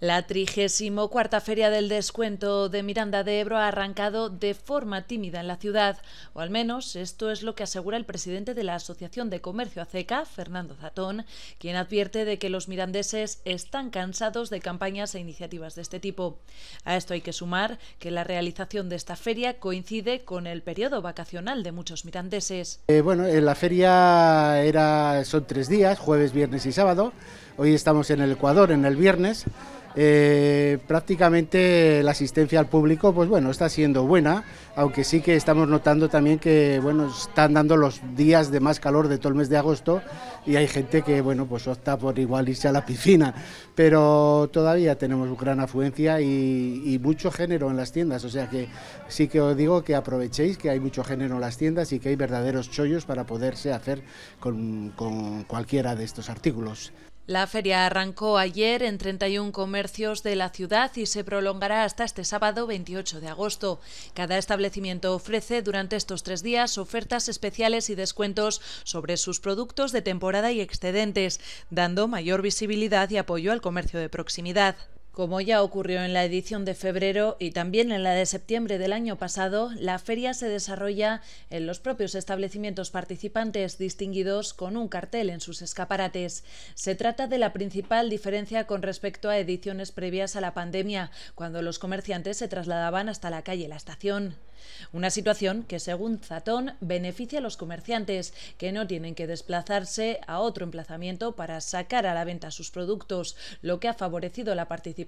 La 34 Feria del Descuento de Miranda de Ebro ha arrancado de forma tímida en la ciudad, o al menos esto es lo que asegura el presidente de la Asociación de Comercio Aceca, e Fernando Zatón, quien advierte de que los mirandeses están cansados de campañas e iniciativas de este tipo. A esto hay que sumar que la realización de esta feria coincide con el periodo vacacional de muchos mirandeses. Eh, bueno, la feria era, son tres días, jueves, viernes y sábado. Hoy estamos en el Ecuador, en el viernes eh, prácticamente la asistencia al público, pues bueno, está siendo buena, aunque sí que estamos notando también que, bueno, están dando los días de más calor de todo el mes de agosto y hay gente que, bueno, pues opta por igual irse a la piscina, pero todavía tenemos gran afluencia y, mucho género en las tiendas, o sea que sí que os digo que aprovechéis que hay mucho género en las tiendas y que hay verdaderos chollos para poderse hacer con cualquiera de estos artículos. La feria arrancó ayer en 31 comercios de la ciudad y se prolongará hasta este sábado 28 de agosto. Cada establecimiento ofrece durante estos tres días ofertas especiales y descuentos sobre sus productos de temporada y excedentes, dando mayor visibilidad y apoyo al comercio de proximidad. Como ya ocurrió en la edición de febrero y también en la de septiembre del año pasado, la feria se desarrolla en los propios establecimientos participantes distinguidos con un cartel en sus escaparates. Se trata de la principal diferencia con respecto a ediciones previas a la pandemia, cuando los comerciantes se trasladaban hasta la calle La Estación. Una situación que, según Zatón, beneficia a los comerciantes, que no tienen que desplazarse a otro emplazamiento para sacar a la venta sus productos, lo que ha favorecido la participación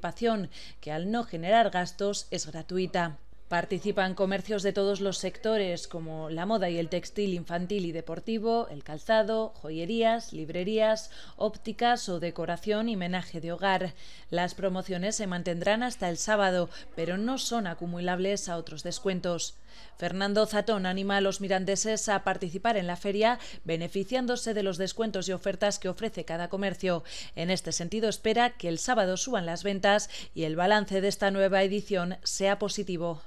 que al no generar gastos es gratuita. Participan comercios de todos los sectores como la moda y el textil infantil y deportivo, el calzado, joyerías, librerías, ópticas o decoración y menaje de hogar. Las promociones se mantendrán hasta el sábado, pero no son acumulables a otros descuentos. Fernando Zatón anima a los mirandeses a participar en la feria, beneficiándose de los descuentos y ofertas que ofrece cada comercio. En este sentido, espera que el sábado suban las ventas y el balance de esta nueva edición sea positivo.